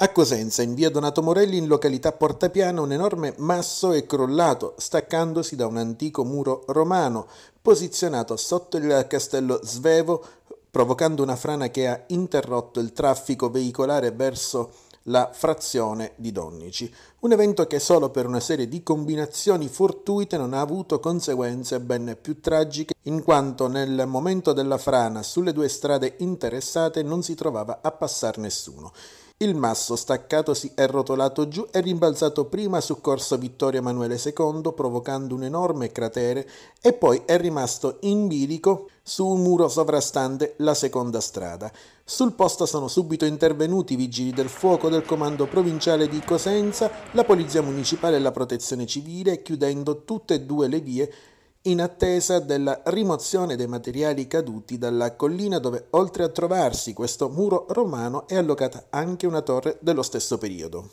A Cosenza, in via Donato Morelli, in località Portapiano, un enorme masso è crollato, staccandosi da un antico muro romano, posizionato sotto il castello Svevo, provocando una frana che ha interrotto il traffico veicolare verso la frazione di Donnici. Un evento che solo per una serie di combinazioni fortuite non ha avuto conseguenze ben più tragiche, in quanto nel momento della frana sulle due strade interessate non si trovava a passare nessuno. Il masso staccatosi e rotolato giù è rimbalzato prima su corso Vittorio Emanuele II provocando un enorme cratere e poi è rimasto in bilico su un muro sovrastante la seconda strada. Sul posto sono subito intervenuti i vigili del fuoco del comando provinciale di Cosenza, la polizia municipale e la protezione civile chiudendo tutte e due le vie in attesa della rimozione dei materiali caduti dalla collina dove oltre a trovarsi questo muro romano è allocata anche una torre dello stesso periodo.